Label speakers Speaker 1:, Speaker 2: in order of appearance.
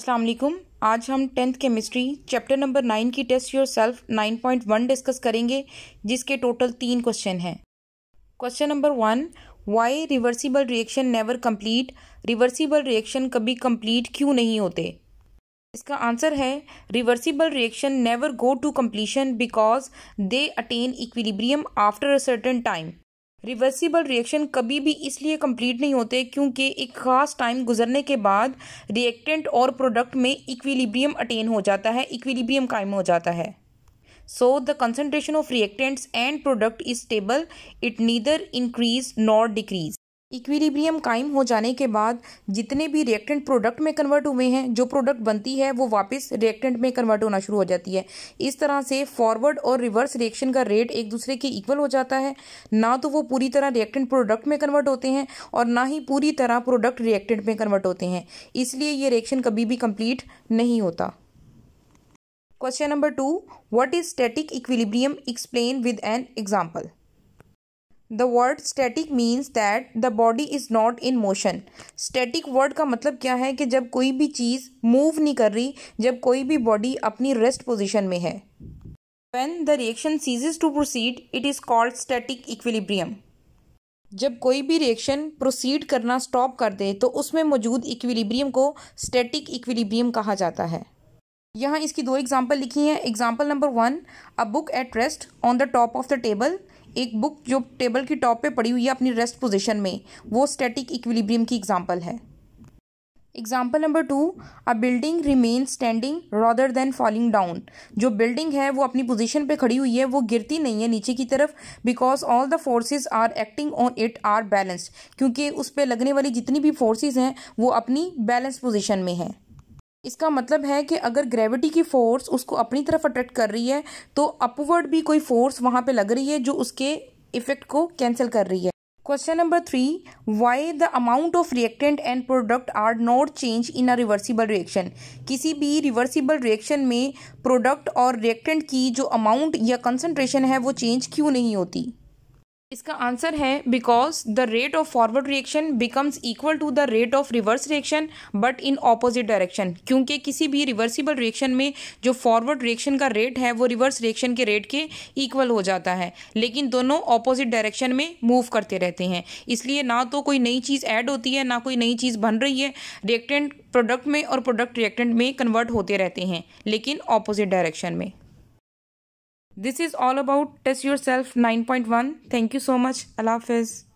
Speaker 1: अस्सलाम वालेकुम आज हम tenth chemistry chapter number nine की test yourself nine point one discuss करेंगे जिसके टोटल तीन क्वेश्चन हैं question number one why reversible reaction never complete reversible reaction कभी कंप्लीट क्यों नहीं होते इसका आंसर है reversible reaction never go to completion because they attain equilibrium after a certain time reversible reaction कभी भी इसलिए कंप्लीट नहीं होते क्योंकि एक खास टाइम गुजरने के बाद रिएक्टेंट और प्रोडक्ट में इक्विलिब्रियम अटेन हो जाता है इक्विलिब्रियम कायम हो जाता है so the concentration of reactants and product is stable it neither increase nor decrease equilibrium कायम हो जाने के बाद जितने भी रिएक्टेंट प्रोडक्ट में कन्वर्ट हुए हैं जो प्रोडक्ट बनती है वो वापस रिएक्टेंट में कन्वर्ट होना शुरू हो जाती है इस तरह से फॉरवर्ड और रिवर्स रिएक्शन का रेट एक दूसरे के इक्वल हो जाता है ना तो वो पूरी तरह रिएक्टेंट प्रोडक्ट में कन्वर्ट होते हैं और ना ही पूरी तरह प्रोडक्ट रिएक्टेंट में कन्वर्ट होते हैं इसलिए ये रिएक्शन कभी भी कम्प्लीट नहीं होता question number two what is static equilibrium explain with an example the word static means that the body is not in motion static word का मतलब क्या है कि जब कोई भी चीज़ मूव नहीं कर रही जब कोई भी बॉडी अपनी रेस्ट पोजिशन में है when the reaction ceases to proceed it is called static equilibrium जब कोई भी रिएक्शन प्रोसीड करना स्टॉप कर दे तो उसमें मौजूद इक्विलिब्रियम को स्टैटिक इक्विलिब्रियम कहा जाता है यहाँ इसकी दो एग्जाम्पल लिखी हैं example number one a book at rest on the top of the table एक बुक जो टेबल की टॉप पे पड़ी हुई है अपनी रेस्ट पोजीशन में वो स्टैटिक इक्विलिब्रियम की एग्जांपल है example number two a building remain standing rather than falling down जो बिल्डिंग है वो अपनी पोजीशन पे खड़ी हुई है वो गिरती नहीं है नीचे की तरफ because all the forces are acting on it are balanced क्योंकि उस पर लगने वाली जितनी भी फोर्सेज हैं वो अपनी बैलेंस पोजिशन में हैं इसका मतलब है कि अगर ग्रेविटी की फ़ोर्स उसको अपनी तरफ अट्रैक्ट कर रही है तो अपवर्ड भी कोई फ़ोर्स वहाँ पे लग रही है जो उसके इफ़ेक्ट को कैंसिल कर रही है question number three why the amount of reactant and product are not change in a reversible reaction किसी भी रिवर्सिबल रिएक्शन में प्रोडक्ट और रिएक्टेंट की जो अमाउंट या कंसनट्रेशन है वो चेंज क्यों नहीं होती इसका आंसर है because the rate of forward reaction becomes equal to the rate of reverse reaction but in opposite direction क्योंकि किसी भी रिवर्सिबल रिएक्शन में जो फॉरवर्ड रिएक्शन का रेट है वो रिवर्स रिएक्शन के रेट के इक्वल हो जाता है लेकिन दोनों ऑपोजिट डायरेक्शन में मूव करते रहते हैं इसलिए ना तो कोई नई चीज़ ऐड होती है ना कोई नई चीज़ बन रही है रिएक्टेंट प्रोडक्ट में और प्रोडक्ट रिएक्टेंट में कन्वर्ट होते रहते हैं लेकिन ऑपोजिट डायरेक्शन में This is all about Test Yourself 9.1. Thank you so much. Allah Hafiz.